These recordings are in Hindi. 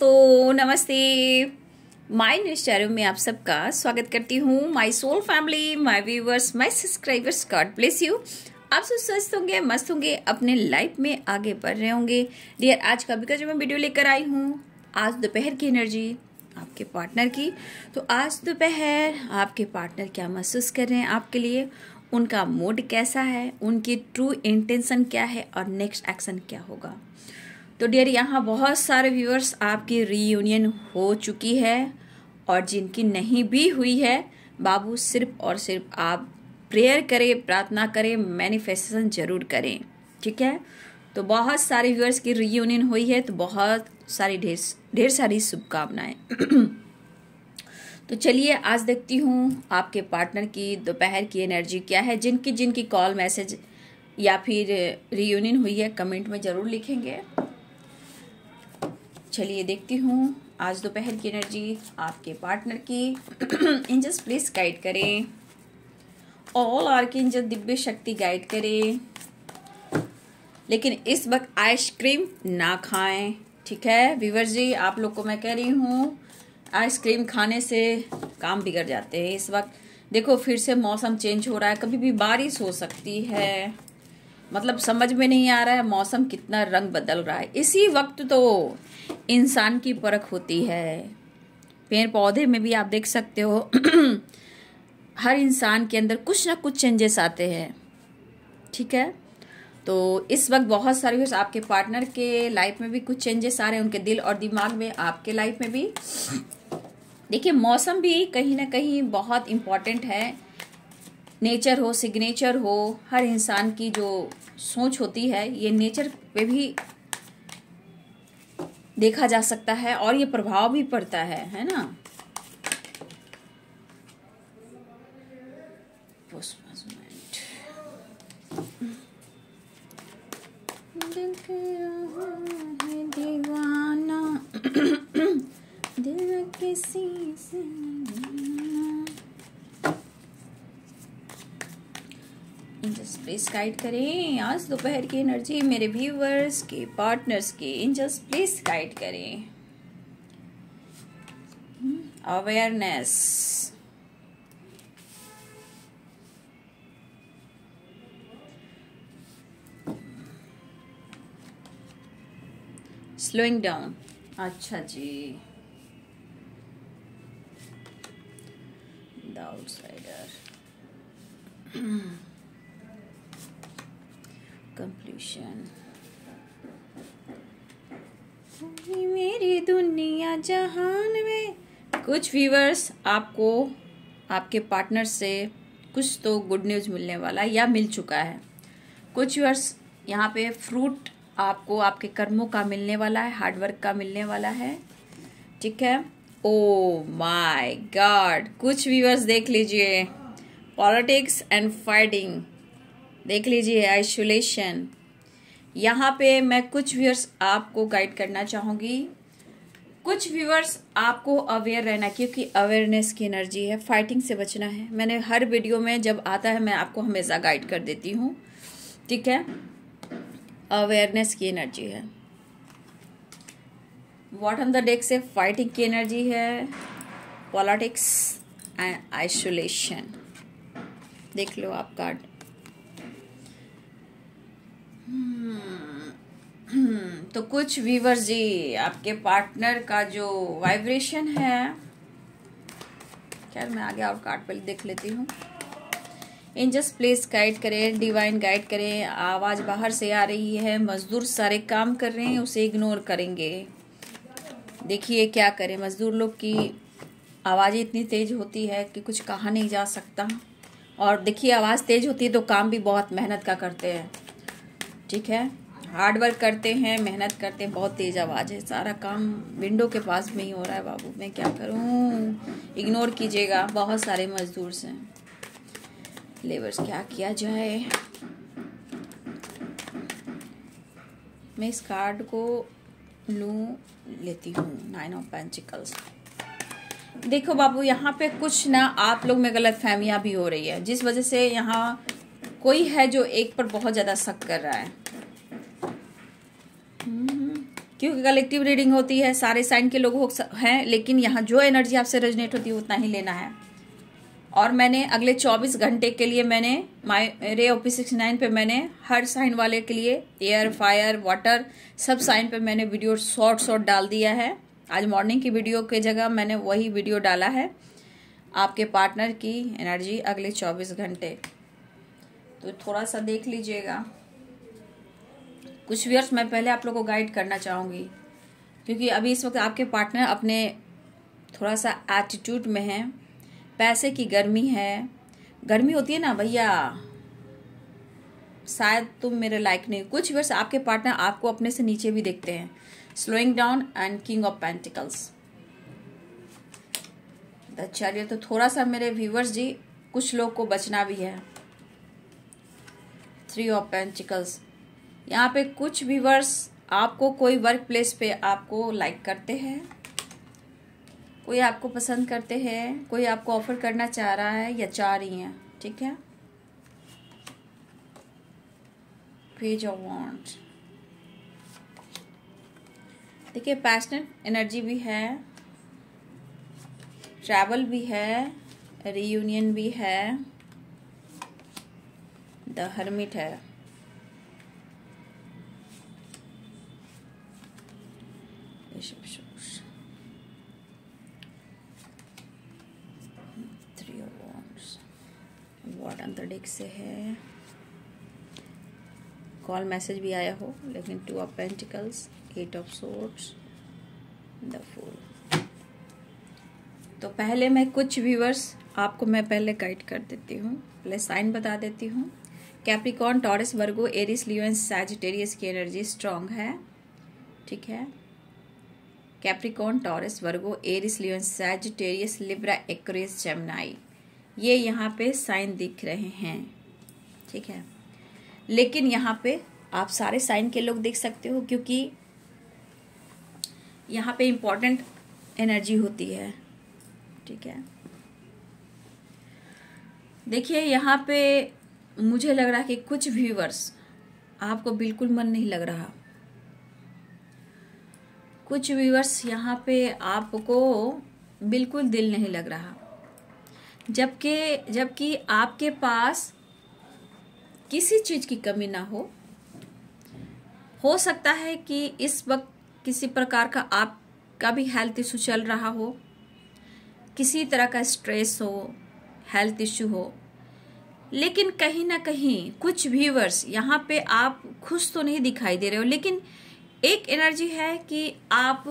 दोस्तों नमस्ते माई न्यूज चैनल में आप सबका स्वागत करती हूँ my soul family my viewers my subscribers God bless you आप सब स्वस्थ होंगे मस्त होंगे अपने लाइफ में आगे बढ़ रहे होंगे डियर आज का जो मैं वीडियो लेकर आई हूँ आज दोपहर की एनर्जी आपके पार्टनर की तो आज दोपहर आपके पार्टनर क्या महसूस कर रहे हैं आपके लिए उनका मूड कैसा है उनकी ट्रू इंटेंशन क्या है और नेक्स्ट एक्शन क्या होगा तो डियर यहाँ बहुत सारे व्यूअर्स आपकी रीयूनियन हो चुकी है और जिनकी नहीं भी हुई है बाबू सिर्फ और सिर्फ आप प्रेयर करें प्रार्थना करें मैनिफेस्टेशन जरूर करें ठीक है तो बहुत सारे व्यूअर्स की रीयूनियन हुई है तो बहुत सारी ढेर ढेर सारी शुभकामनाएं तो चलिए आज देखती हूँ आपके पार्टनर की दोपहर की एनर्जी क्या है जिनकी जिनकी कॉल मैसेज या फिर रीयूनियन हुई है कमेंट में ज़रूर लिखेंगे चलिए देखती हूँ आज दोपहर की एनर्जी आपके पार्टनर की इंजस प्लीज गाइड करें ऑल आर की इंजस दिव्य शक्ति गाइड करें लेकिन इस वक्त आइसक्रीम ना खाएं ठीक है विवर जी आप लोग को मैं कह रही हूँ आइसक्रीम खाने से काम बिगड़ जाते हैं इस वक्त देखो फिर से मौसम चेंज हो रहा है कभी भी बारिश हो सकती है मतलब समझ में नहीं आ रहा है मौसम कितना रंग बदल रहा है इसी वक्त तो इंसान की परख होती है पेड़ पौधे में भी आप देख सकते हो हर इंसान के अंदर कुछ ना कुछ चेंजेस आते हैं ठीक है तो इस वक्त बहुत सारे आपके पार्टनर के लाइफ में भी कुछ चेंजेस आ रहे हैं उनके दिल और दिमाग में आपके लाइफ में भी देखिए मौसम भी कहीं ना कहीं बहुत इम्पॉर्टेंट है नेचर हो सिग्नेचर हो हर इंसान की जो सोच होती है ये नेचर पे भी देखा जा सकता है और ये प्रभाव भी पड़ता है है ना दीवाना दिल किसी से एंजल्स प्लीज गाइड करें आज दोपहर की एनर्जी मेरे व्यूवर्स के पार्टनर्स के एंजल्स प्लीज गाइड करें अवेयरनेस स्लोइंग डाउन अच्छा जी द आउटसाइडर कंक्लूशन मेरी दुनिया जहान में कुछ व्यूवर्स आपको आपके पार्टनर से कुछ तो गुड न्यूज़ मिलने वाला है या मिल चुका है कुछ व्यूवर्स यहाँ पे फ्रूट आपको आपके कर्मों का मिलने वाला है हार्डवर्क का मिलने वाला है ठीक है ओ माय गॉड कुछ व्यूवर्स देख लीजिए पॉलिटिक्स एंड फाइटिंग देख लीजिए आइसोलेशन यहाँ पे मैं कुछ व्यूअर्स आपको गाइड करना चाहूँगी कुछ व्यूअर्स आपको अवेयर रहना क्योंकि अवेयरनेस की एनर्जी है फाइटिंग से बचना है मैंने हर वीडियो में जब आता है मैं आपको हमेशा गाइड कर देती हूँ ठीक है अवेयरनेस की एनर्जी है ऑन द डेक से फाइटिंग की एनर्जी है पॉलिटिक्स एंड आइसोलेशन देख लो आप कार्ड हम्म। तो कुछ व्यूवर्स जी आपके पार्टनर का जो वाइब्रेशन है खैर मैं आगे और कार्ड पर देख लेती हूँ इन जस्ट प्लेस गाइड करें डिवाइन गाइड करें आवाज़ बाहर से आ रही है मजदूर सारे काम कर रहे हैं उसे इग्नोर करेंगे देखिए क्या करें मजदूर लोग की आवाज इतनी तेज़ होती है कि कुछ कहा नहीं जा सकता और देखिए आवाज़ तेज़ होती है तो काम भी बहुत मेहनत का करते हैं ठीक है हार्ड वर्क करते हैं मेहनत करते हैं बहुत तेज़ आवाज़ है सारा काम विंडो के पास में ही हो रहा है बाबू मैं क्या करूँ इग्नोर कीजिएगा बहुत सारे मजदूर हैं लेबर्स क्या किया जाए मैं इस कार्ड को लू लेती हूँ नाइन ऑफ पेंचिकल्स देखो बाबू यहाँ पे कुछ ना आप लोग में गलत फहमिया भी हो रही है जिस वजह से यहाँ कोई है जो एक पर बहुत ज़्यादा शक कर रहा है क्योंकि कलेक्टिव रीडिंग होती है सारे साइन के लोग हैं लेकिन यहाँ जो एनर्जी आपसे रेजनेट होती है उतना ही लेना है और मैंने अगले 24 घंटे के लिए मैंने माय रे ओपी सिक्स नाइन पर मैंने हर साइन वाले के लिए एयर फायर वाटर सब साइन पे मैंने वीडियो शॉर्ट शॉर्ट डाल दिया है आज मॉर्निंग की वीडियो के जगह मैंने वही वीडियो डाला है आपके पार्टनर की एनर्जी अगले चौबीस घंटे तो थोड़ा सा देख लीजिएगा कुछ व्यर्स मैं पहले आप लोग को गाइड करना चाहूँगी क्योंकि अभी इस वक्त आपके पार्टनर अपने थोड़ा सा एटीट्यूड में है पैसे की गर्मी है गर्मी होती है ना भैया शायद तुम मेरे लाइक नहीं कुछ व्यर्स आपके पार्टनर आपको अपने से नीचे भी देखते हैं slowing down and king of pentacles चलिए तो थोड़ा सा मेरे व्यूवर्स जी कुछ लोग को बचना भी है थ्री ऑफ पेंटिकल्स यहाँ पे कुछ व्यूवर्स आपको कोई वर्क प्लेस पे आपको लाइक करते हैं कोई आपको पसंद करते हैं कोई आपको ऑफर करना चाह रहा है या चाह रही हैं ठीक है पेज ऑफ वांट देखिए पैशनेट एनर्जी भी है ट्रैवल भी है रीयूनियन भी है द हर्मिट है थ्री से है कॉल मैसेज भी आया हो लेकिन two of pentacles eight of swords the fool तो पहले मैं कुछ व्यूवर्स आपको मैं पहले गाइड कर देती हूँ पहले साइन बता देती हूँ Capricorn Taurus Virgo Aries Leo Sagittarius की एनर्जी स्ट्रांग है ठीक है Capricorn Taurus Virgo Aries Leo Sagittarius Libra Aquarius Gemini ये यहाँ पे साइन दिख रहे हैं ठीक है लेकिन यहाँ पे आप सारे साइन के लोग देख सकते हो क्योंकि यहाँ पे इम्पॉर्टेंट एनर्जी होती है ठीक है देखिए यहाँ पे मुझे लग रहा है कि कुछ व्यूवर्स आपको बिल्कुल मन नहीं लग रहा कुछ व्यूवर्स यहाँ पे आपको बिल्कुल दिल नहीं लग रहा जबकि जबकि आपके पास किसी चीज़ की कमी ना हो हो सकता है कि इस वक्त किसी प्रकार का आपका भी हेल्थ इशू चल रहा हो किसी तरह का स्ट्रेस हो हेल्थ इशू हो लेकिन कहीं ना कहीं कुछ व्यूवर्स यहाँ पे आप खुश तो नहीं दिखाई दे रहे हो लेकिन एक एनर्जी है कि आप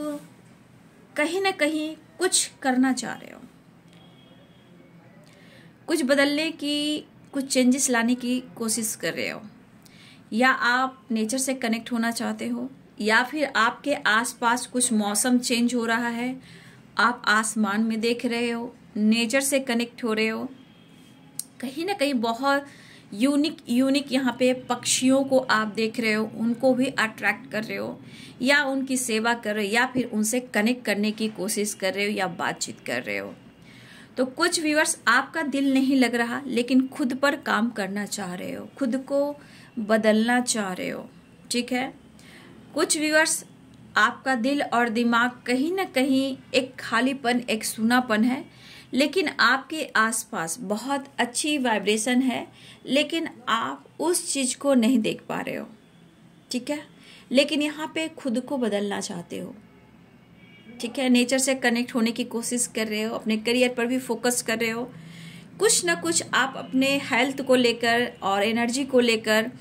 कहीं ना कहीं कुछ करना चाह रहे हो कुछ बदलने की कुछ चेंजेस लाने की कोशिश कर रहे हो या आप नेचर से कनेक्ट होना चाहते हो या फिर आपके आसपास कुछ मौसम चेंज हो रहा है आप आसमान में देख रहे हो नेचर से कनेक्ट हो रहे हो कहीं ना कहीं बहुत यूनिक यूनिक यहाँ पे पक्षियों को आप देख रहे हो उनको भी अट्रैक्ट कर रहे हो या उनकी सेवा कर रहे हो या फिर उनसे कनेक्ट करने की कोशिश कर रहे हो या बातचीत कर रहे हो तो कुछ व्यूअर्स आपका दिल नहीं लग रहा लेकिन खुद पर काम करना चाह रहे हो खुद को बदलना चाह रहे हो ठीक है कुछ व्यूवर्स आपका दिल और दिमाग कहीं ना कहीं एक खालीपन एक सूनापन है लेकिन आपके आसपास बहुत अच्छी वाइब्रेशन है लेकिन आप उस चीज़ को नहीं देख पा रहे हो ठीक है लेकिन यहाँ पे खुद को बदलना चाहते हो ठीक है नेचर से कनेक्ट होने की कोशिश कर रहे हो अपने करियर पर भी फोकस कर रहे हो कुछ ना कुछ आप अपने हेल्थ को लेकर और एनर्जी को लेकर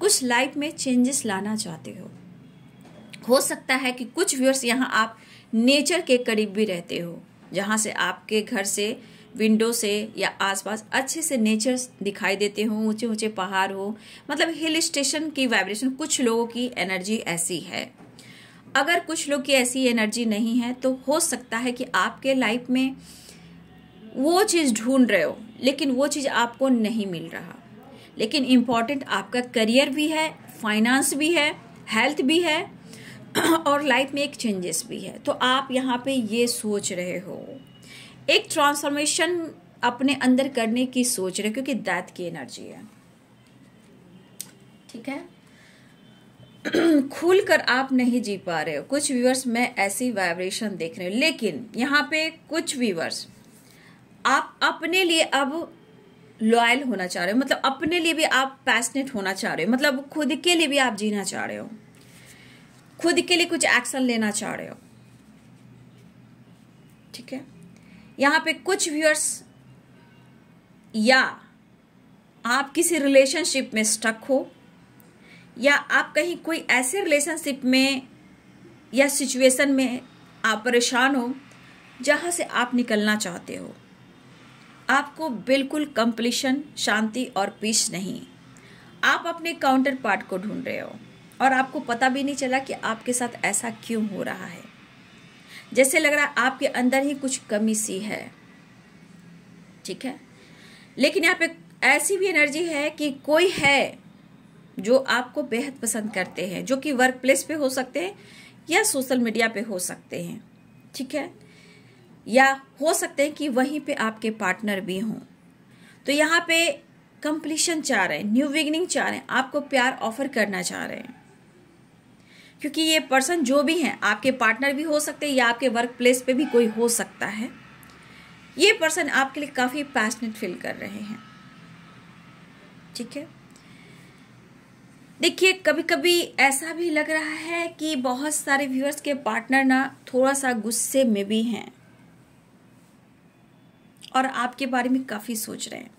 कुछ लाइफ में चेंजेस लाना चाहते हो हो सकता है कि कुछ व्यूअर्स यहाँ आप नेचर के करीब भी रहते हो जहाँ से आपके घर से विंडो से या आसपास अच्छे से नेचर दिखाई देते हों ऊंचे ऊंचे पहाड़ हो मतलब हिल स्टेशन की वाइब्रेशन कुछ लोगों की एनर्जी ऐसी है अगर कुछ लोग की ऐसी एनर्जी नहीं है तो हो सकता है कि आपके लाइफ में वो चीज़ ढूंढ रहे हो लेकिन वो चीज़ आपको नहीं मिल रहा लेकिन इम्पॉर्टेंट आपका करियर भी है फाइनेंस भी है हेल्थ भी है और लाइफ में एक चेंजेस भी है तो आप यहाँ पे ये सोच रहे हो एक ट्रांसफॉर्मेशन अपने अंदर करने की सोच रहे हो क्योंकि दैत की एनर्जी है ठीक है खुल कर आप नहीं जी पा रहे हो कुछ व्यूवर्स में ऐसी वाइब्रेशन देख रहे हो लेकिन यहाँ पे कुछ व्यूवर्स आप अपने लिए अब लॉयल होना चाह रहे हो मतलब अपने लिए भी आप पैशनेट होना चाह रहे हो मतलब खुद के लिए भी आप जीना चाह रहे हो खुद के लिए कुछ एक्शन लेना चाह रहे हो ठीक है यहाँ पे कुछ व्यूअर्स या आप किसी रिलेशनशिप में स्टक हो या आप कहीं कोई ऐसे रिलेशनशिप में या सिचुएशन में आप परेशान हो जहाँ से आप निकलना चाहते हो आपको बिल्कुल कंप्लीशन शांति और पीस नहीं आप अपने काउंटर पार्ट को ढूंढ रहे हो और आपको पता भी नहीं चला कि आपके साथ ऐसा क्यों हो रहा है जैसे लग रहा है आपके अंदर ही कुछ कमी सी है ठीक है लेकिन यहाँ पे ऐसी भी एनर्जी है कि कोई है जो आपको बेहद पसंद करते हैं जो कि वर्क प्लेस पे हो सकते हैं या सोशल मीडिया पे हो सकते हैं ठीक है या हो सकते हैं कि वहीं पे आपके पार्टनर भी हों तो यहाँ पे कंप्लीशन चाह रहे हैं न्यू बिगनिंग चाह रहे हैं आपको प्यार ऑफर करना चाह रहे हैं क्योंकि ये पर्सन जो भी हैं आपके पार्टनर भी हो सकते हैं या आपके वर्क प्लेस पर भी कोई हो सकता है ये पर्सन आपके लिए काफ़ी पैशनेट फील कर रहे हैं ठीक है देखिए कभी कभी ऐसा भी लग रहा है कि बहुत सारे व्यूअर्स के पार्टनर ना थोड़ा सा गुस्से में भी हैं और आपके बारे में काफ़ी सोच रहे हैं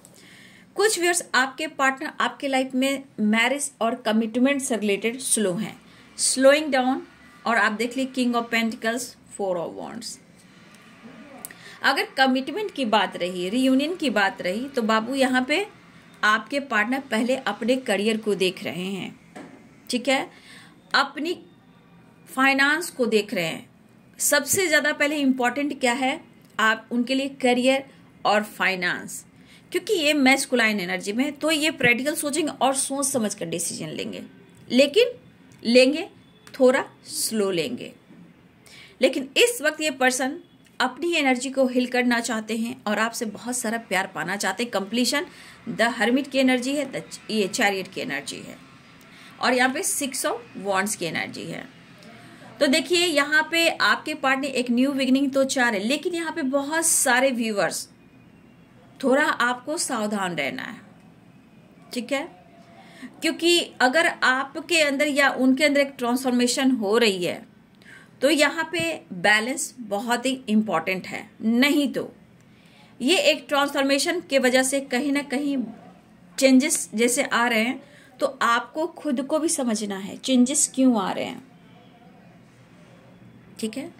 कुछ व्यूअर्स आपके पार्टनर आपके लाइफ में मैरिज और कमिटमेंट से रिलेटेड स्लो हैं स्लोइंग डाउन और आप देख लीजिए king of pentacles four of wands अगर कमिटमेंट की बात रही रियूनियन की बात रही तो बाबू यहाँ पे आपके पार्टनर पहले अपने करियर को देख रहे हैं ठीक है अपनी फाइनेंस को देख रहे हैं सबसे ज़्यादा पहले इम्पॉर्टेंट क्या है आप उनके लिए करियर और फाइनेंस क्योंकि ये मैस्कुलाइन एनर्जी में है तो ये प्रैक्टिकल सोचेंगे और सोच समझ कर डिसीजन लेंगे लेकिन लेंगे थोड़ा स्लो लेंगे लेकिन इस वक्त ये पर्सन अपनी एनर्जी को हिल करना चाहते हैं और आपसे बहुत सारा प्यार पाना चाहते हैं कंप्लीशन द हर्मिट की एनर्जी है द ये चैरियट की एनर्जी है और यहाँ पे सिक्स ऑफ वॉन्ट्स की एनर्जी है तो देखिए यहाँ पे आपके पार्ट ने एक न्यू बिगनिंग तो चार है लेकिन यहाँ पे बहुत सारे व्यूवर्स थोड़ा आपको सावधान रहना है ठीक है क्योंकि अगर आपके अंदर या उनके अंदर एक ट्रांसफॉर्मेशन हो रही है तो यहाँ पे बैलेंस बहुत ही इम्पॉर्टेंट है नहीं तो ये एक ट्रांसफॉर्मेशन के वजह से कहीं ना कहीं चेंजेस जैसे आ रहे हैं तो आपको खुद को भी समझना है चेंजेस क्यों आ रहे हैं ठीक है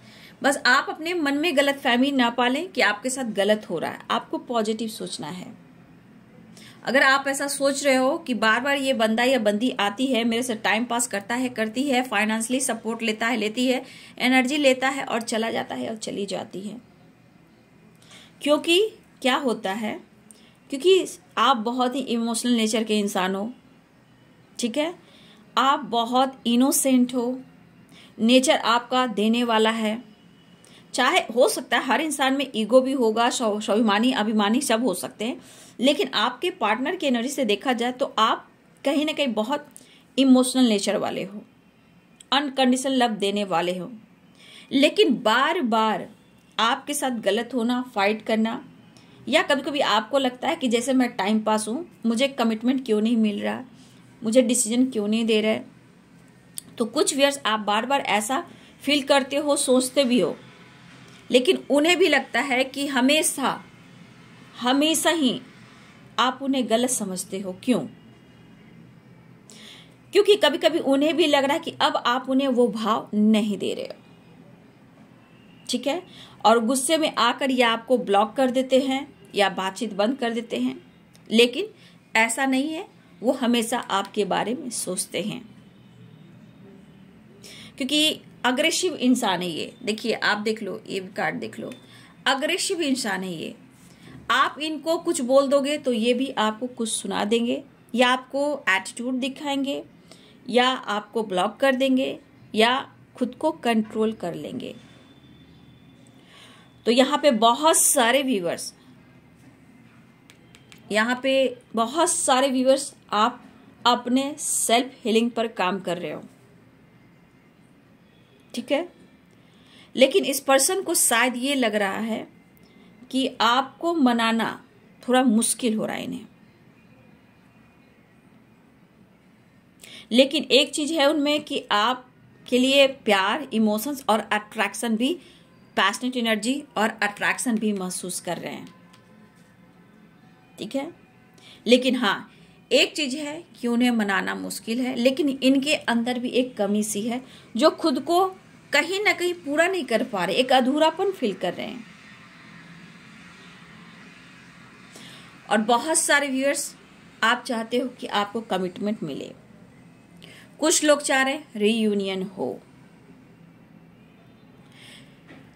बस आप अपने मन में गलत फहमी ना पालें कि आपके साथ गलत हो रहा है आपको पॉजिटिव सोचना है अगर आप ऐसा सोच रहे हो कि बार बार ये बंदा या बंदी आती है मेरे से टाइम पास करता है करती है फाइनेंशली सपोर्ट लेता है लेती है एनर्जी लेता है और चला जाता है और चली जाती है क्योंकि क्या होता है क्योंकि आप बहुत ही इमोशनल नेचर के इंसान हो ठीक है आप बहुत इनोसेंट हो नेचर आपका देने वाला है चाहे हो सकता है हर इंसान में ईगो भी होगा स्वाभिमानी अभिमानी सब हो सकते हैं लेकिन आपके पार्टनर की एनर्जी से देखा जाए तो आप कहीं ना कहीं बहुत इमोशनल नेचर वाले हो अनकंडीशनल लव देने वाले हो लेकिन बार बार आपके साथ गलत होना फाइट करना या कभी कभी आपको लगता है कि जैसे मैं टाइम पास हूँ मुझे कमिटमेंट क्यों नहीं मिल रहा मुझे डिसीजन क्यों नहीं दे रहे तो कुछ व्यर्स आप बार बार ऐसा फील करते हो सोचते भी हो लेकिन उन्हें भी लगता है कि हमेशा हमेशा ही आप उन्हें गलत समझते हो क्यों क्योंकि कभी कभी उन्हें भी लग रहा है कि अब आप उन्हें वो भाव नहीं दे रहे हो ठीक है और गुस्से में आकर या आपको ब्लॉक कर देते हैं या बातचीत बंद कर देते हैं लेकिन ऐसा नहीं है वो हमेशा आपके बारे में सोचते हैं क्योंकि अग्रेसिव इंसान है ये देखिए आप देख लो ये कार्ड देख लो अग्रेसिव इंसान है ये आप इनको कुछ बोल दोगे तो ये भी आपको कुछ सुना देंगे या आपको एटीट्यूड दिखाएंगे या आपको ब्लॉक कर देंगे या खुद को कंट्रोल कर लेंगे तो यहाँ पे बहुत सारे व्यूवर्स यहाँ पे बहुत सारे व्यूवर्स आप अपने सेल्फ हीलिंग पर काम कर रहे हो ठीक है लेकिन इस पर्सन को शायद ये लग रहा है कि आपको मनाना थोड़ा मुश्किल हो रहा है इन्हें लेकिन एक चीज है उनमें कि आप के लिए प्यार इमोशंस और अट्रैक्शन भी पैशनेट एनर्जी और अट्रैक्शन भी महसूस कर रहे हैं ठीक है लेकिन हाँ एक चीज है कि उन्हें मनाना मुश्किल है लेकिन इनके अंदर भी एक कमी सी है जो खुद को कहीं ना कहीं पूरा नहीं कर पा रहे एक अधूरापन फील कर रहे हैं और बहुत सारे व्यूअर्स आप चाहते हो कि आपको कमिटमेंट मिले कुछ लोग चाह रहे रीयूनियन हो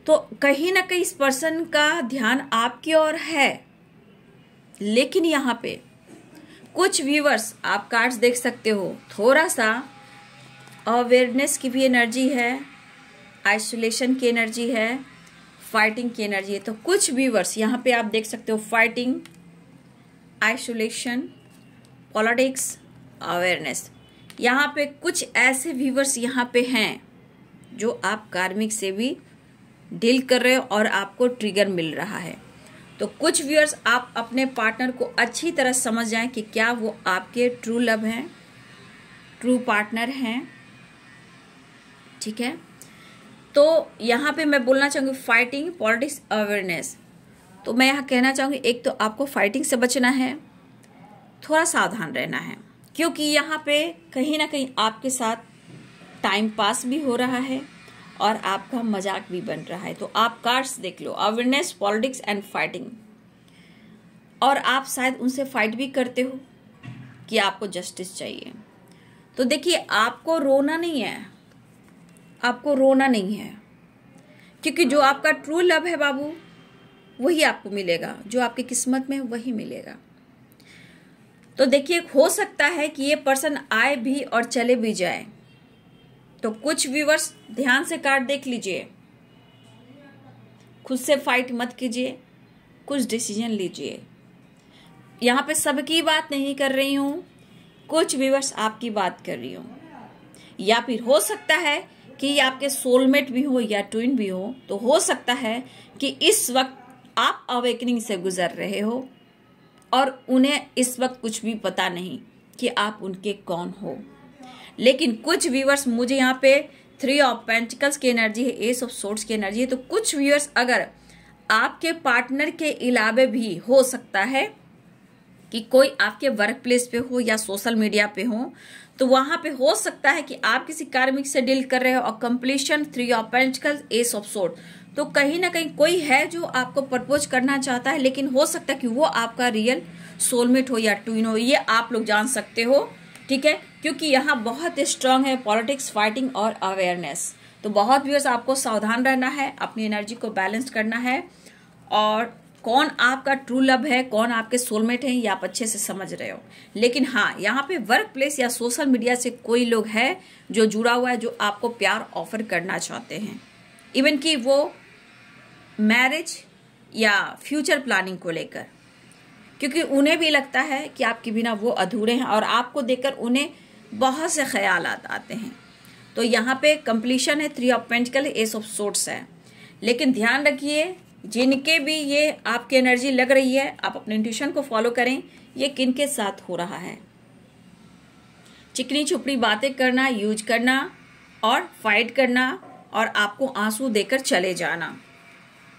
तो कहीं ना कहीं इस पर्सन का ध्यान आपकी ओर है लेकिन यहां पे कुछ व्यूअर्स आप कार्ड्स देख सकते हो थोड़ा सा अवेयरनेस की भी एनर्जी है आइसोलेशन की एनर्जी है फाइटिंग की एनर्जी है तो कुछ व्यूवर्स यहाँ पे आप देख सकते हो फाइटिंग आइसोलेशन पॉलिटिक्स अवेयरनेस यहाँ पे कुछ ऐसे व्यूवर्स यहाँ पे हैं जो आप कार्मिक से भी डील कर रहे हो और आपको ट्रिगर मिल रहा है तो कुछ व्यूअर्स आप अपने पार्टनर को अच्छी तरह समझ जाएं कि क्या वो आपके ट्रू लव हैं ट्रू पार्टनर हैं ठीक है तो यहाँ पे मैं बोलना चाहूँगी फाइटिंग पॉलिटिक्स अवेयरनेस तो मैं यहाँ कहना चाहूँगी एक तो आपको फाइटिंग से बचना है थोड़ा सावधान रहना है क्योंकि यहाँ पे कहीं ना कहीं आपके साथ टाइम पास भी हो रहा है और आपका मजाक भी बन रहा है तो आप कार्ड्स देख लो अवेयरनेस पॉलिटिक्स एंड फाइटिंग और आप शायद उनसे फाइट भी करते हो कि आपको जस्टिस चाहिए तो देखिए आपको रोना नहीं है आपको रोना नहीं है क्योंकि जो आपका ट्रू लव है बाबू वही आपको मिलेगा जो आपकी किस्मत में है वही मिलेगा तो देखिए हो सकता है कि ये पर्सन आए भी और चले भी जाए तो कुछ व्यूवर्स ध्यान से कार्ड देख लीजिए खुद से फाइट मत कीजिए कुछ डिसीजन लीजिए यहां पे सबकी बात नहीं कर रही हूं कुछ व्यूवर्स आपकी बात कर रही हूं या फिर हो सकता है कि ये आपके सोलमेट भी हो या ट्विन भी हो तो हो सकता है कि इस वक्त आप अवेकनिंग से गुजर रहे हो और उन्हें इस वक्त कुछ भी पता नहीं कि आप उनके कौन हो लेकिन कुछ व्यूअर्स मुझे यहाँ पे थ्री ऑफ पेंटिकल्स की एनर्जी है एस ऑफ सोर्ट्स की एनर्जी है तो कुछ व्यूअर्स अगर आपके पार्टनर के अलावे भी हो सकता है कि कोई आपके वर्क प्लेस पे हो या सोशल मीडिया पे हो तो वहां पे हो सकता है कि आप किसी कार्मिक से डील कर रहे हो और completion three of pentacle ace of sword तो कहीं ना कहीं कोई है जो आपको प्रपोज करना चाहता है लेकिन हो सकता है कि वो आपका रियल सोलमेट हो या ट्विन हो ये आप लोग जान सकते हो ठीक है क्योंकि यहाँ बहुत स्ट्रांग है पॉलिटिक्स फाइटिंग और अवेयरनेस तो बहुत व्यूअर्स आपको सावधान रहना है अपनी एनर्जी को बैलेंस करना है और कौन आपका ट्रू लव है कौन आपके सोलमेट हैं ये आप अच्छे से समझ रहे हो लेकिन हाँ यहाँ पे वर्क प्लेस या सोशल मीडिया से कोई लोग है जो जुड़ा हुआ है जो आपको प्यार ऑफर करना चाहते हैं इवन कि वो मैरिज या फ्यूचर प्लानिंग को लेकर क्योंकि उन्हें भी लगता है कि आपके बिना वो अधूरे हैं और आपको देखकर उन्हें बहुत से ख्याल आते हैं तो यहाँ पे कंप्लीशन है three of pentacle ace of swords है लेकिन ध्यान रखिए जिनके भी ये आपकी एनर्जी लग रही है आप अपने इंट्यूशन को फॉलो करें ये किन के साथ हो रहा है चिकनी छुपड़ी बातें करना यूज करना और फाइट करना और आपको आंसू देकर चले जाना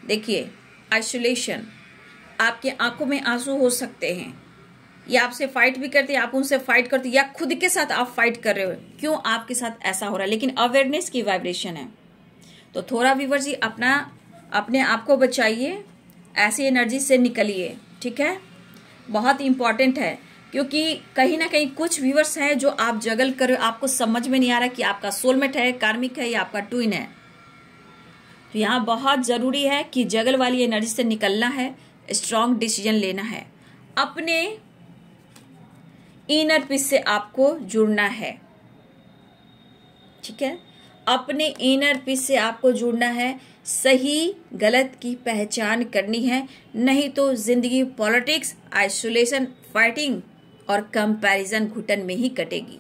देखिए आइसोलेशन आपके आंखों में आंसू हो सकते हैं या आपसे फाइट भी करते हैं आप उनसे फाइट करते या खुद के साथ आप फाइट कर रहे हो क्यों आपके साथ ऐसा हो रहा है लेकिन अवेयरनेस की वाइब्रेशन है तो थोड़ा विवर जी अपना अपने आप को बचाइए ऐसी एनर्जी से निकलिए ठीक है बहुत इंपॉर्टेंट है क्योंकि कहीं ना कहीं कुछ व्यूवर्स हैं जो आप जगल कर आपको समझ में नहीं आ रहा कि आपका सोलमेट है कार्मिक है या आपका ट्विन है तो यहाँ बहुत ज़रूरी है कि जगल वाली एनर्जी से निकलना है स्ट्रांग डिसीजन लेना है अपने इनर पीस से आपको जुड़ना है ठीक है अपने इनर पीस से आपको जुड़ना है सही गलत की पहचान करनी है नहीं तो जिंदगी पॉलिटिक्स आइसोलेशन फाइटिंग और कंपैरिजन घुटन में ही कटेगी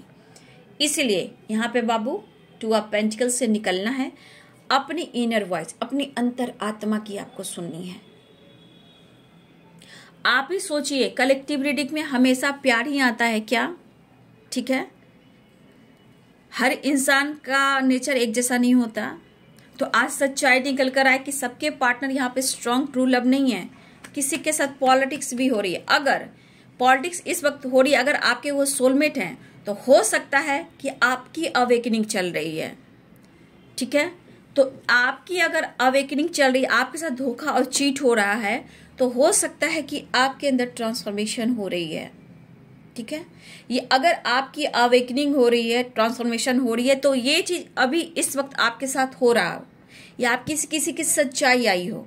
इसलिए यहाँ पे बाबू टू आप पेंटिकल से निकलना है अपनी इनर वॉइस अपनी अंतर आत्मा की आपको सुननी है आप ही सोचिए कलेक्टिव रीडिंग में हमेशा प्यार ही आता है क्या ठीक है हर इंसान का नेचर एक जैसा नहीं होता तो आज सच्चाई निकल कर आए कि सबके पार्टनर यहाँ पे स्ट्रांग ट्रू लव नहीं है किसी के साथ पॉलिटिक्स भी हो रही है अगर पॉलिटिक्स इस वक्त हो रही है अगर आपके वो सोलमेट हैं तो हो सकता है कि आपकी अवेकनिंग चल रही है ठीक है तो आपकी अगर अवेकनिंग चल रही है आपके साथ धोखा और चीट हो रहा है तो हो सकता है कि आपके अंदर ट्रांसफॉर्मेशन हो रही है ठीक है ये अगर आपकी अवेकनिंग हो रही है ट्रांसफॉर्मेशन हो रही है तो ये चीज़ अभी इस वक्त आपके साथ हो रहा हो या आप किसी किसी की सच्चाई आई हो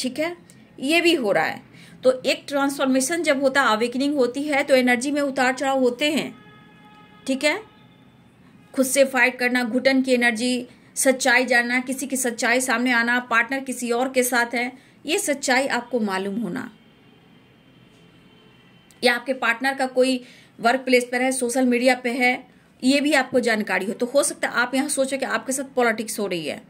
ठीक है ये भी हो रहा है तो एक ट्रांसफॉर्मेशन जब होता है अवेकनिंग होती है तो एनर्जी में उतार चढ़ाव होते हैं ठीक है खुद से फाइट करना घुटन की एनर्जी सच्चाई जानना किसी की सच्चाई सामने आना पार्टनर किसी और के साथ है ये सच्चाई आपको मालूम होना या आपके पार्टनर का कोई वर्क प्लेस पर है सोशल मीडिया पे है ये भी आपको जानकारी हो तो हो सकता है आप यहाँ सोचो कि आपके साथ पॉलिटिक्स हो रही है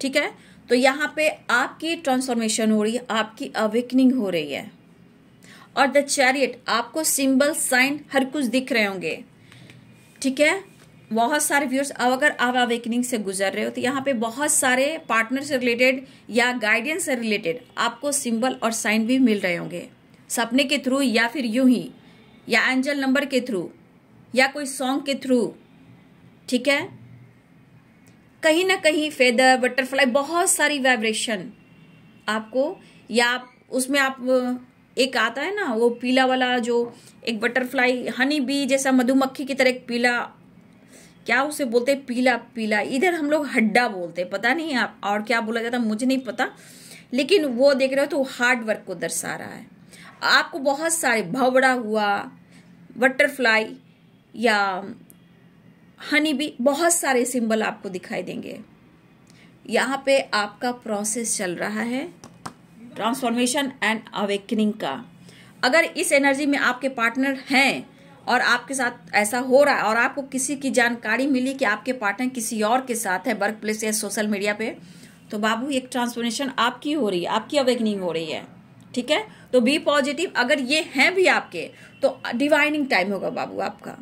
ठीक है तो यहाँ पे आपकी ट्रांसफॉर्मेशन हो रही है आपकी अवेकनिंग हो रही है और द चैरियट आपको सिंबल साइन हर कुछ दिख रहे होंगे ठीक है बहुत सारे व्यूअर्स अगर आप अवेकनिंग से गुजर रहे हो तो यहाँ पे बहुत सारे पार्टनर से रिलेटेड या गाइडेंस से रिलेटेड आपको सिंबल और साइन भी मिल रहे होंगे सपने के थ्रू या फिर यूं ही या एंजल नंबर के थ्रू या कोई सॉन्ग के थ्रू ठीक है कहीं ना कहीं फेदर बटरफ्लाई बहुत सारी वाइब्रेशन आपको या आप उसमें आप एक आता है ना वो पीला वाला जो एक बटरफ्लाई हनी बी जैसा मधुमक्खी की तरह एक पीला क्या उसे बोलते हैं पीला पीला इधर हम लोग हड्डा बोलते हैं पता नहीं आप और क्या बोला जाता मुझे नहीं पता लेकिन वो देख रहे हो तो हार्ड वर्क को दर्शा रहा है आपको बहुत सारे भवड़ा हुआ बटरफ्लाई या हनी भी बहुत सारे सिंबल आपको दिखाई देंगे यहाँ पे आपका प्रोसेस चल रहा है ट्रांसफॉर्मेशन एंड अवेकनिंग का अगर इस एनर्जी में आपके पार्टनर हैं और आपके साथ ऐसा हो रहा है और आपको किसी की जानकारी मिली कि आपके पार्टनर किसी और के साथ है वर्क प्लेस या सोशल मीडिया पे तो बाबू एक ट्रांसफॉर्मेशन आपकी हो रही है आपकी अवेकनिंग हो रही है ठीक है तो बी पॉजिटिव अगर ये हैं भी आपके तो डिवाइनिंग टाइम होगा बाबू आपका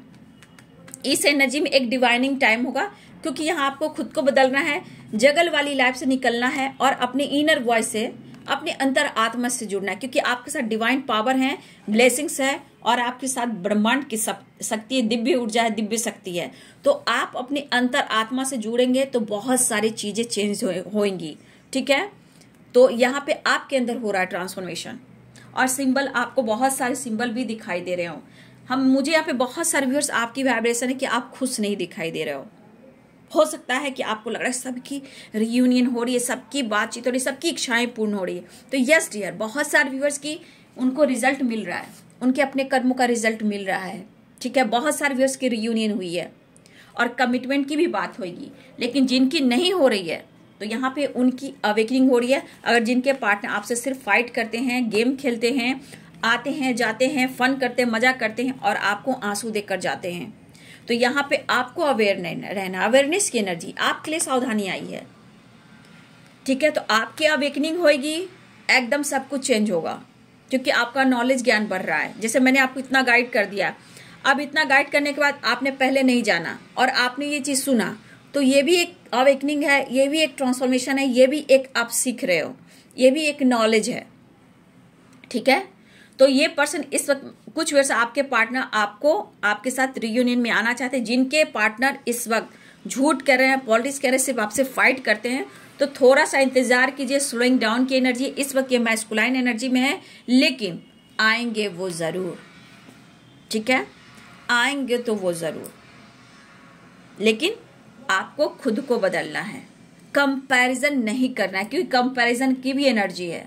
इस एनर्जी में एक डिवाइनिंग टाइम होगा क्योंकि यहाँ आपको खुद को बदलना है जगल वाली लाइफ से निकलना है और अपने इनर वॉइस से अपने अंतर आत्मा से जुड़ना है क्योंकि आपके साथ डिवाइन पावर है ब्लेसिंग्स है और आपके साथ ब्रह्मांड की शक्ति है दिव्य ऊर्जा है दिव्य शक्ति है तो आप अपने अंतर आत्मा से जुड़ेंगे तो बहुत सारी चीजें चेंज होएंगी ठीक है तो यहाँ पे आपके अंदर हो रहा है ट्रांसफॉर्मेशन और सिंबल आपको बहुत सारे सिंबल भी दिखाई दे रहे हो हम मुझे यहाँ पे बहुत सारे व्यूअर्स आपकी वाइब्रेशन है कि आप खुश नहीं दिखाई दे रहे हो हो सकता है कि आपको लग रहा है सबकी रियूनियन हो रही है सबकी बातचीत हो रही है सबकी इच्छाएं पूर्ण हो रही है तो यस डियर बहुत सारे व्यूअर्स की उनको रिजल्ट मिल रहा है उनके अपने कर्मों का रिजल्ट मिल रहा है ठीक है बहुत सारे व्यूअर्स की रियूनियन हुई है और कमिटमेंट की भी बात होगी लेकिन जिनकी नहीं हो रही है तो यहाँ पे उनकी अवेकनिंग हो रही है अगर जिनके पार्टनर आपसे सिर्फ फाइट करते हैं गेम खेलते हैं आते हैं जाते हैं फन करते हैं मजा करते हैं और आपको आंसू देकर जाते हैं तो यहाँ पे आपको अवेयर रहना अवेयरनेस की एनर्जी आपके लिए सावधानी आई है ठीक है तो आपकी अवेकनिंग होगी एकदम सब कुछ चेंज होगा क्योंकि आपका नॉलेज ज्ञान बढ़ रहा है जैसे मैंने आपको इतना गाइड कर दिया अब इतना गाइड करने के बाद आपने पहले नहीं जाना और आपने ये चीज़ सुना तो ये भी एक अवेकनिंग है ये भी एक ट्रांसफॉर्मेशन है ये भी एक आप सीख रहे हो ये भी एक नॉलेज है ठीक है तो ये पर्सन इस वक्त कुछ वर्ष आपके पार्टनर आपको आपके साथ रियूनियन में आना चाहते हैं जिनके पार्टनर इस वक्त झूठ कह रहे हैं पॉलिटिक्स कह रहे हैं सिर्फ आपसे फाइट करते हैं तो थोड़ा सा इंतजार कीजिए स्लोइंग डाउन की एनर्जी इस वक्त ये मैस्कुलाइन एनर्जी में है लेकिन आएंगे वो ज़रूर ठीक है आएंगे तो वो ज़रूर लेकिन आपको खुद को बदलना है कंपैरिजन नहीं करना है क्योंकि कंपैरिजन की भी एनर्जी है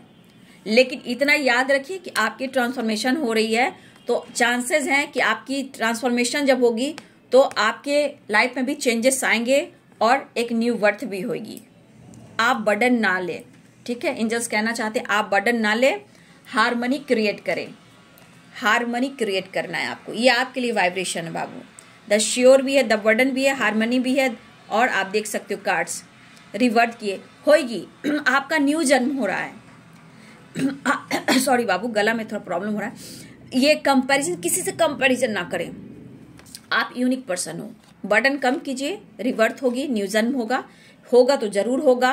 लेकिन इतना याद रखिए कि आपकी ट्रांसफॉर्मेशन हो रही है तो चांसेस हैं कि आपकी ट्रांसफॉर्मेशन जब होगी तो आपके लाइफ में भी चेंजेस आएंगे और एक न्यू वर्थ भी होगी आप बर्डन ना लें ठीक है एंजल्स कहना चाहते हैं आप बर्डन ना लें हारमोनी क्रिएट करें हारमोनी क्रिएट करना है आपको ये आपके लिए वाइब्रेशन है बाबू द श्योर भी है द बर्डन भी है हारमोनी भी है और आप देख सकते हो कार्ड्स रिवर्ट किए होएगी आपका न्यू जन्म हो रहा है सॉरी बाबू गला में थोड़ा प्रॉब्लम हो रहा है ये कंपैरिजन किसी से कंपैरिजन ना करें आप यूनिक पर्सन हो बर्डन कम कीजिए रिवर्थ होगी न्यू जन्म होगा होगा तो जरूर होगा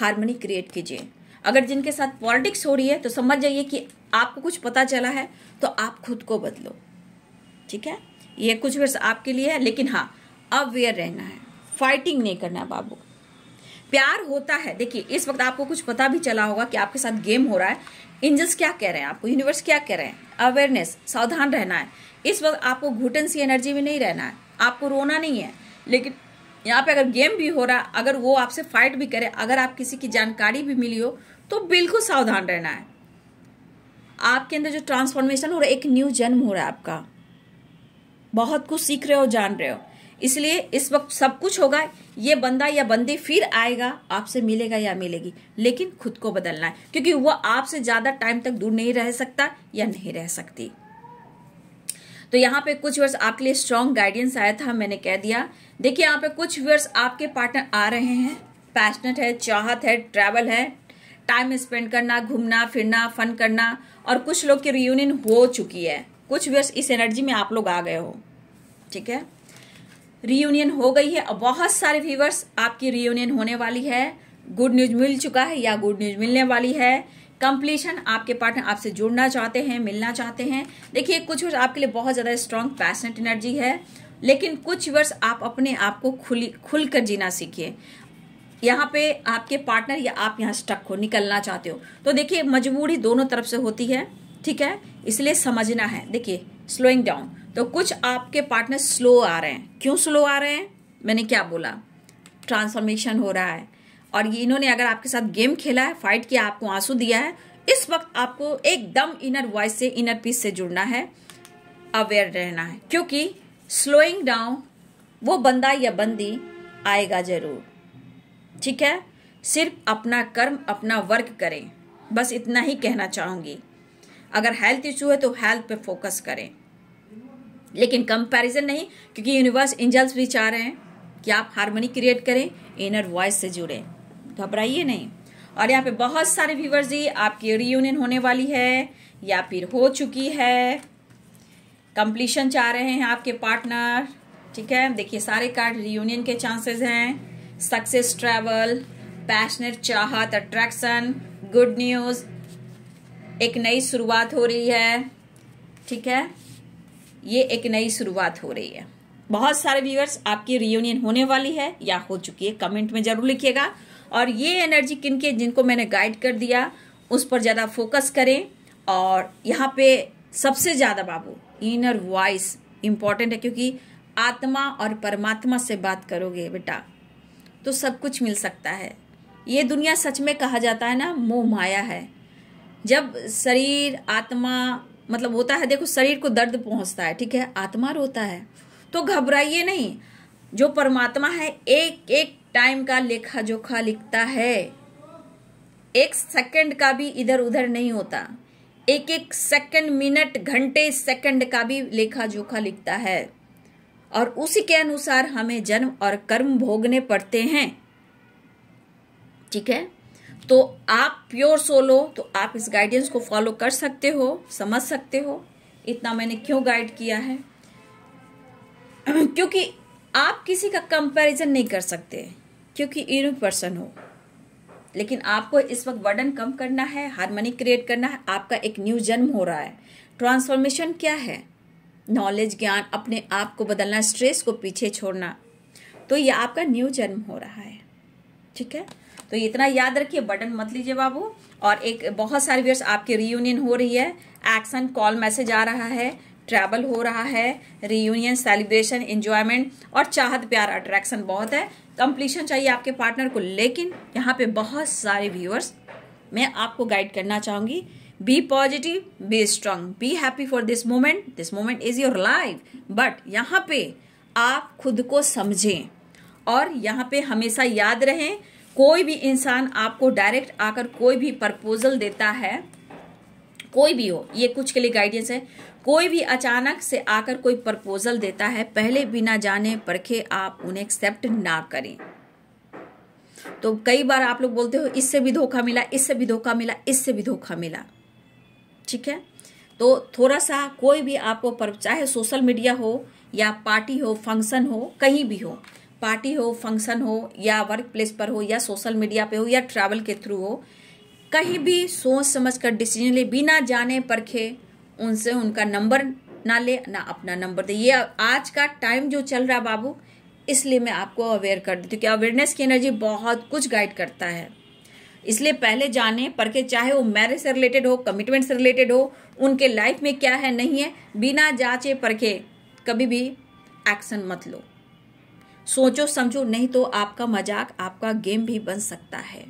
हारमोनी क्रिएट कीजिए अगर जिनके साथ पॉलिटिक्स हो रही है तो समझ जाइए कि आपको कुछ पता चला है तो आप खुद को बदलो ठीक है ये कुछ वर्ष आपके लिए है लेकिन हाँ अवेयर रहना है फाइटिंग नहीं करना है बाबू प्यार होता है देखिए इस वक्त आपको कुछ पता भी चला होगा कि आपके साथ गेम हो रहा है एंजल्स क्या कह रहे हैं आपको यूनिवर्स क्या कह रहे हैं अवेयरनेस सावधान रहना है इस वक्त आपको घुटन सी एनर्जी में नहीं रहना है आपको रोना नहीं है लेकिन यहाँ पे अगर गेम भी हो रहा है अगर वो आपसे फाइट भी करे अगर आप किसी की जानकारी भी मिली हो तो बिल्कुल सावधान रहना है आपके अंदर जो ट्रांसफॉर्मेशन हो रहा है एक न्यू जन्म हो रहा है आपका बहुत कुछ सीख रहे हो जान रहे हो इसलिए इस वक्त सब कुछ होगा ये बंदा या बंदी फिर आएगा आपसे मिलेगा या मिलेगी लेकिन खुद को बदलना है क्योंकि वह आपसे ज्यादा टाइम तक दूर नहीं रह सकता या नहीं रह सकती तो यहाँ पे कुछ वर्ष आपके लिए स्ट्रॉन्ग गाइडेंस आया था मैंने कह दिया देखिए यहाँ पे कुछ वर्ष आपके पार्टनर आ रहे हैं पैशनेट है चाहत है ट्रैवल है टाइम स्पेंड करना घूमना फिरना फन करना और कुछ लोग की रियूनियन हो चुकी है कुछ वर्ष इस एनर्जी में आप लोग आ गए हो ठीक है रीयूनियन हो गई है और बहुत सारे व्यूवर्स आपकी रियूनियन होने वाली है गुड न्यूज मिल चुका है या गुड न्यूज मिलने वाली है कंप्लीशन आपके पार्टनर आपसे जुड़ना चाहते हैं मिलना चाहते हैं देखिए कुछ वर्ष आपके लिए बहुत ज़्यादा स्ट्रांग पैशनेट एनर्जी है लेकिन कुछ वर्ष आप अपने आप को खुली खुल कर जीना सीखिए यहाँ पे आपके पार्टनर या आप यहाँ स्टक हो निकलना चाहते हो तो देखिए मजबूरी दोनों तरफ से होती है ठीक है इसलिए समझना है देखिए स्लोइंग डाउन तो कुछ आपके पार्टनर स्लो आ रहे हैं क्यों स्लो आ रहे हैं मैंने क्या बोला ट्रांसफॉर्मेशन हो रहा है और ये इन्होंने अगर आपके साथ गेम खेला है फाइट किया आपको आंसू दिया है इस वक्त आपको एकदम इनर वॉइस से इनर पीस से जुड़ना है अवेयर रहना है क्योंकि स्लोइंग डाउन वो बंदा या बंदी आएगा जरूर ठीक है सिर्फ अपना कर्म अपना वर्क करें बस इतना ही कहना चाहूंगी अगर हेल्थ इशू है तो हेल्थ पे फोकस करें लेकिन कंपैरिजन नहीं क्योंकि यूनिवर्स एंजल्स भी चाह रहे हैं कि आप हारमोनी क्रिएट करें इनर वॉइस से जुड़े घबराइए नहीं और यहाँ पे बहुत सारे व्यूवर्स जी आपकी रियूनियन होने वाली है या फिर हो चुकी है कंप्लीशन चाह रहे हैं आपके पार्टनर ठीक है देखिए सारे कार्ड रियूनियन के चांसेस हैं सक्सेस ट्रेवल पैशनेट चाहत अट्रैक्शन गुड न्यूज़ एक नई शुरुआत हो रही है ठीक है ये एक नई शुरुआत हो रही है बहुत सारे व्यूअर्स आपकी रियूनियन होने वाली है या हो चुकी है कमेंट में जरूर लिखिएगा और ये एनर्जी किन के जिनको मैंने गाइड कर दिया उस पर ज़्यादा फोकस करें और यहाँ पे सबसे ज़्यादा बाबू इनर वॉइस इम्पॉर्टेंट है क्योंकि आत्मा और परमात्मा से बात करोगे बेटा तो सब कुछ मिल सकता है ये दुनिया सच में कहा जाता है ना मोह माया है जब शरीर आत्मा मतलब होता है देखो शरीर को दर्द पहुंचता है ठीक है आत्मा रोता है तो घबराइए नहीं जो परमात्मा है एक एक टाइम का लेखा जोखा लिखता है एक सेकंड का भी इधर उधर नहीं होता एक एक सेकंड मिनट घंटे सेकंड का भी लेखा जोखा लिखता है और उसी के अनुसार हमें जन्म और कर्म भोगने पड़ते हैं ठीक है तो आप प्योर सोल हो तो आप इस गाइडेंस को फॉलो कर सकते हो समझ सकते हो इतना मैंने क्यों गाइड किया है क्योंकि आप किसी का कंपैरिजन नहीं कर सकते क्योंकि यूनिक पर्सन हो लेकिन आपको इस वक्त वर्डन कम करना है हारमोनी क्रिएट करना है आपका एक न्यू जन्म हो रहा है ट्रांसफॉर्मेशन क्या है नॉलेज ज्ञान अपने आप को बदलना स्ट्रेस को पीछे छोड़ना तो ये आपका न्यू जन्म हो रहा है ठीक है तो इतना याद रखिए बटन मत लीजिए बाबू और एक बहुत सारे व्यर्स आपके रीयूनियन हो रही है एक्शन कॉल मैसेज आ रहा है ट्रैवल हो रहा है रीयूनियन सेलिब्रेशन इंजॉयमेंट और चाहत प्यार अट्रैक्शन बहुत है कंप्लीशन चाहिए आपके पार्टनर को लेकिन यहाँ पे बहुत सारे व्यूअर्स मैं आपको गाइड करना चाहूंगी be positive be strong be happy for this moment this moment is your life but यहाँ पे आप खुद को समझें और यहाँ पे हमेशा याद रहें कोई भी इंसान आपको डायरेक्ट आकर कोई भी प्रपोजल देता है कोई भी हो ये कुछ के लिए गाइडेंस है कोई भी अचानक से आकर कोई प्रपोजल देता है पहले बिना जाने परखे आप उन्हें एक्सेप्ट ना करें तो कई बार आप लोग बोलते हो इससे भी धोखा मिला इससे भी धोखा मिला इससे भी धोखा मिला ठीक है तो थोड़ा सा कोई भी आपको पर चाहे सोशल मीडिया हो या पार्टी हो फंक्शन हो कहीं भी हो पार्टी हो फंक्शन हो या वर्क प्लेस पर हो या सोशल मीडिया पे हो या ट्रैवल के थ्रू हो कहीं भी सोच समझ कर डिसीजन ले बिना जाने परखे उनसे उनका नंबर ना ले ना अपना नंबर दे ये आज का टाइम जो चल रहा बाबू इसलिए मैं आपको अवेयर कर देती हूँ कि अवेयरनेस की एनर्जी बहुत कुछ गाइड करता है इसलिए पहले जाने परखे चाहे वो मैरिज से रिलेटेड हो कमिटमेंट से रिलेटेड हो उनके लाइफ में क्या है नहीं है बिना जांचे परखे कभी भी एक्शन मत लो सोचो समझो नहीं तो आपका मजाक आपका गेम भी बन सकता है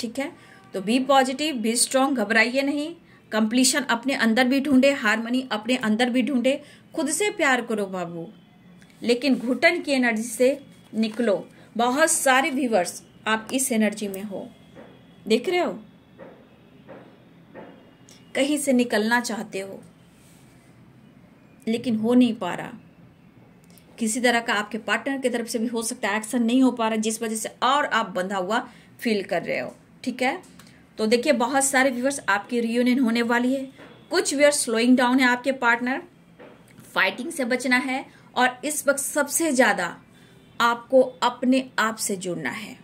ठीक है तो बी पॉजिटिव बी स्ट्रांग घबराइए नहीं कंप्लीशन अपने अंदर भी ढूंढे हारमोनी अपने अंदर भी ढूंढे खुद से प्यार करो बाबू लेकिन घुटन की एनर्जी से निकलो बहुत सारे व्यूवर्स आप इस एनर्जी में हो देख रहे हो कहीं से निकलना चाहते हो लेकिन हो नहीं पा रहा किसी तरह का आपके पार्टनर की तरफ से भी हो सकता है एक्शन नहीं हो पा रहा जिस वजह से और आप बंधा हुआ फील कर रहे हो ठीक है तो देखिए बहुत सारे व्यूअर्स आपकी रियूनियन होने वाली है कुछ व्यूअर्स स्लोइंग डाउन है आपके पार्टनर फाइटिंग से बचना है और इस वक्त सबसे ज़्यादा आपको अपने आप से जुड़ना है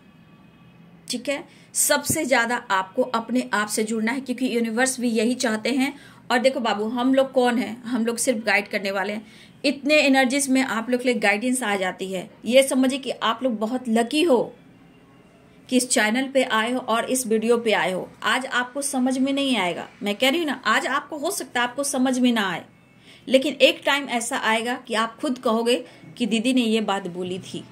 ठीक है सबसे ज़्यादा आपको अपने आप से जुड़ना है क्योंकि यूनिवर्स भी यही चाहते हैं और देखो बाबू हम लोग कौन है हम लोग सिर्फ गाइड करने वाले हैं इतने एनर्जीज में आप लोग के लिए गाइडेंस आ जाती है ये समझिए कि आप लोग बहुत लकी हो कि इस चैनल पे आए हो और इस वीडियो पे आए हो आज आपको समझ में नहीं आएगा मैं कह रही हूँ ना आज आपको हो सकता है आपको समझ में ना आए लेकिन एक टाइम ऐसा आएगा कि आप खुद कहोगे कि दीदी ने ये बात बोली थी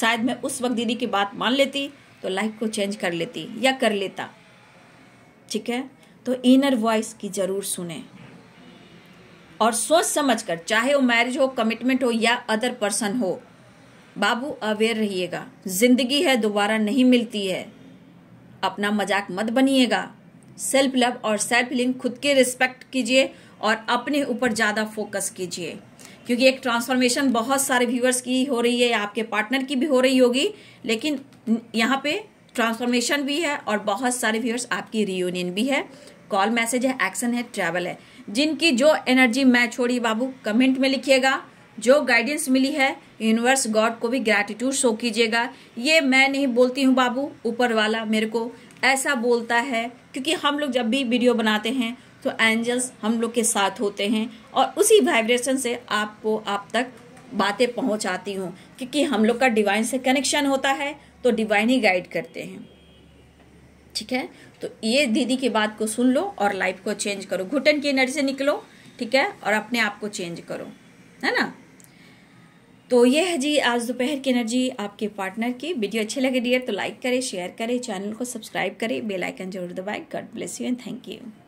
शायद मैं उस वक्त दीदी की बात मान लेती तो लाइफ को चेंज कर लेती या कर लेता ठीक है तो इनर वॉइस की ज़रूर सुने और सोच समझ कर चाहे वो मैरिज हो कमिटमेंट हो या अदर पर्सन हो बाबू अवेयर रहिएगा जिंदगी है दोबारा नहीं मिलती है अपना मजाक मत बनिएगा सेल्फ लव और सेल्फ लिंग खुद के रिस्पेक्ट कीजिए और अपने ऊपर ज़्यादा फोकस कीजिए क्योंकि एक ट्रांसफॉर्मेशन बहुत सारे व्यूअर्स की हो रही है आपके पार्टनर की भी हो रही होगी लेकिन यहाँ पे ट्रांसफॉर्मेशन भी है और बहुत सारे व्यूअर्स आपकी रियूनियन भी है कॉल मैसेज है एक्शन है ट्रैवल है जिनकी जो एनर्जी मैं छोड़ी बाबू कमेंट में लिखिएगा जो गाइडेंस मिली है यूनिवर्स गॉड को भी ग्रैटिट्यूड शो कीजिएगा ये मैं नहीं बोलती हूँ बाबू ऊपर वाला मेरे को ऐसा बोलता है क्योंकि हम लोग जब भी वीडियो बनाते हैं तो एंजल्स हम लोग के साथ होते हैं और उसी वाइब्रेशन से आपको आप तक बातें पहुँचाती हूँ क्योंकि हम लोग का डिवाइन से कनेक्शन होता है तो डिवाइन ही गाइड करते हैं ठीक है तो ये दीदी की बात को सुन लो और लाइफ को चेंज करो घुटन की एनर्जी से निकलो ठीक है और अपने आप को चेंज करो है ना तो ये है जी आज दोपहर की एनर्जी आपके पार्टनर की वीडियो अच्छी लगे डियर तो लाइक करें शेयर करें चैनल को सब्सक्राइब करें बेल आइकन जरूर दबाएं God bless you and thank you